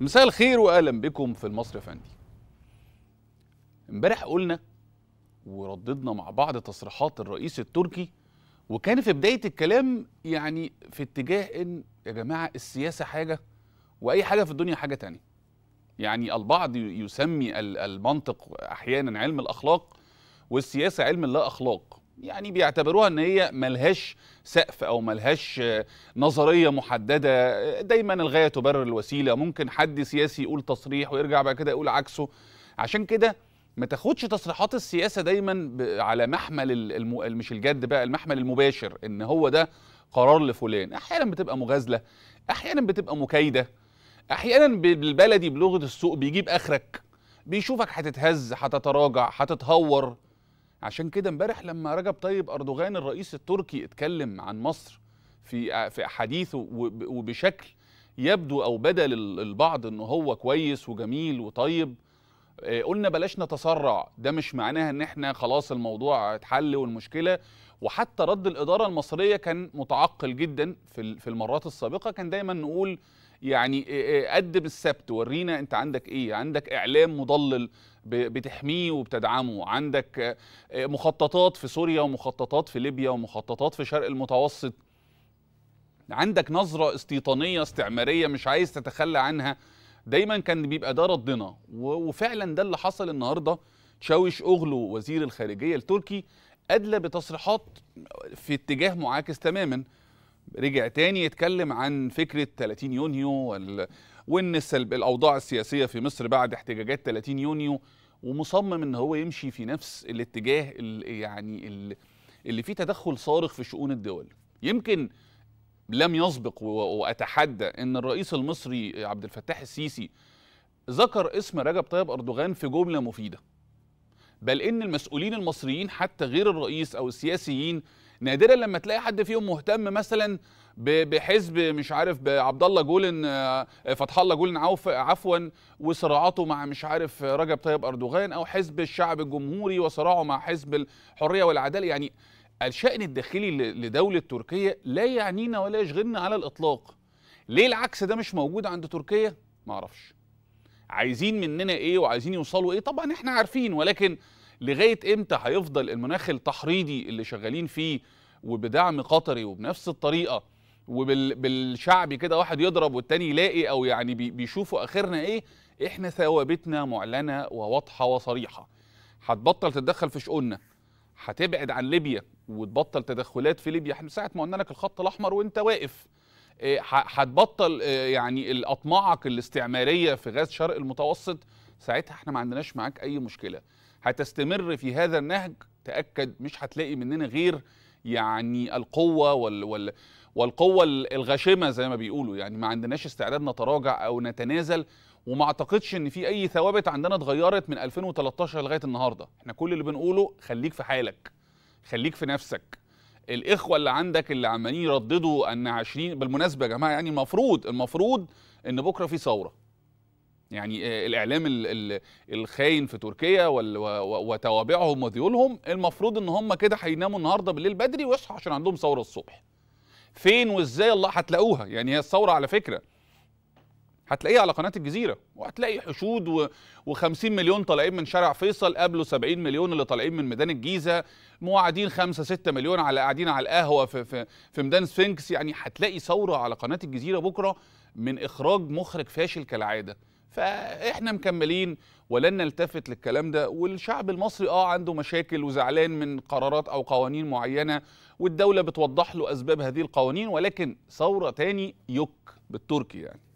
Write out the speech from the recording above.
مساء الخير واهلا بكم في المصرف عندي امبارح قلنا ورددنا مع بعض تصريحات الرئيس التركي وكان في بدايه الكلام يعني في اتجاه ان يا جماعه السياسه حاجه واي حاجه في الدنيا حاجه تانية يعني البعض يسمي المنطق احيانا علم الاخلاق والسياسه علم اللا اخلاق يعني بيعتبروها ان هي ملهاش سقف او ملهاش نظريه محدده دايما الغايه تبرر الوسيله ممكن حد سياسي يقول تصريح ويرجع بعد كده يقول عكسه عشان كده ما تاخدش تصريحات السياسه دايما على محمل الم... مش الجد بقى المحمل المباشر ان هو ده قرار لفلان احيانا بتبقى مغازله احيانا بتبقى مكايده احيانا بالبلدي بلغه السوق بيجيب اخرك بيشوفك هتتهز هتتراجع هتتهور عشان كده امبارح لما رجب طيب اردوغان الرئيس التركي اتكلم عن مصر في في احاديثه وبشكل يبدو او بدا للبعض ان هو كويس وجميل وطيب آه، قلنا بلاش نتسرع ده مش معناها ان احنا خلاص الموضوع اتحل والمشكله وحتى رد الاداره المصريه كان متعقل جدا في في المرات السابقه كان دايما نقول يعني قدم السبت ورينا انت عندك ايه عندك اعلام مضلل بتحميه وبتدعمه عندك مخططات في سوريا ومخططات في ليبيا ومخططات في شرق المتوسط عندك نظرة استيطانية استعمارية مش عايز تتخلى عنها دايما كان بيبقى ده ردنا وفعلا ده اللي حصل النهارده تشاويش اوغلو وزير الخارجية التركي أدلى بتصريحات في اتجاه معاكس تماما رجع تاني يتكلم عن فكره 30 يونيو وال... وان السلب... الاوضاع السياسيه في مصر بعد احتجاجات 30 يونيو ومصمم ان هو يمشي في نفس الاتجاه اللي يعني اللي, اللي فيه تدخل صارخ في شؤون الدول يمكن لم يسبق واتحدى ان الرئيس المصري عبد الفتاح السيسي ذكر اسم رجب طيب اردوغان في جمله مفيده بل ان المسؤولين المصريين حتى غير الرئيس او السياسيين نادرا لما تلاقي حد فيهم مهتم مثلا بحزب مش عارف بعبد الله جولن آه، فتح الله جولن عوف عفوا وصراعاته مع مش عارف رجب طيب اردوغان او حزب الشعب الجمهوري وصراعه مع حزب الحريه والعداله يعني الشأن الداخلي لدولة تركيا لا يعنينا ولا يشغلنا على الإطلاق ليه العكس ده مش موجود عند تركيا؟ ما اعرفش عايزين مننا إيه وعايزين يوصلوا إيه؟ طبعا إحنا عارفين ولكن لغايه امتى هيفضل المناخ التحريضي اللي شغالين فيه وبدعم قطري وبنفس الطريقه وبالشعبي كده واحد يضرب والتاني يلاقي او يعني بيشوفوا اخرنا ايه احنا ثوابتنا معلنه وواضحه وصريحه هتبطل تتدخل في شؤوننا هتبعد عن ليبيا وتبطل تدخلات في ليبيا احنا ساعه ما قلنا لك الخط الاحمر وانت واقف إيه، هتبطل إيه، يعني الاطماعك الاستعماريه في غاز شرق المتوسط ساعتها احنا ما عندناش معاك اي مشكله هتستمر في هذا النهج تاكد مش هتلاقي مننا غير يعني القوه وال وال والقوه الغاشمه زي ما بيقولوا يعني ما عندناش استعداد نتراجع او نتنازل وما اعتقدش ان في اي ثوابت عندنا اتغيرت من 2013 لغايه النهارده احنا كل اللي بنقوله خليك في حالك خليك في نفسك الاخوه اللي عندك اللي عمالين يرددوا ان 20 بالمناسبه يا جماعه يعني المفروض المفروض ان بكره في ثوره يعني آه، الاعلام الخاين في تركيا وتوابعهم وذيولهم المفروض ان هم كده هيناموا النهارده بالليل بدري ويصحوا عشان عندهم ثوره الصبح فين وازاي الله هتلاقوها يعني هي الثوره على فكره هتلاقيها على قناه الجزيره وهتلاقي حشود و... 50 مليون طالعين من شارع فيصل قبله 70 مليون اللي طالعين من ميدان الجيزه مواعدين 5 6 مليون على قاعدين على القهوه في في, في ميدان سفنكس يعني هتلاقي ثوره على قناه الجزيره بكره من اخراج مخرج فاشل كالعاده فاحنا مكملين ولن نلتفت للكلام ده والشعب المصري اه عنده مشاكل وزعلان من قرارات او قوانين معينه والدوله بتوضح له اسباب هذه القوانين ولكن ثوره تاني يك بالتركي يعني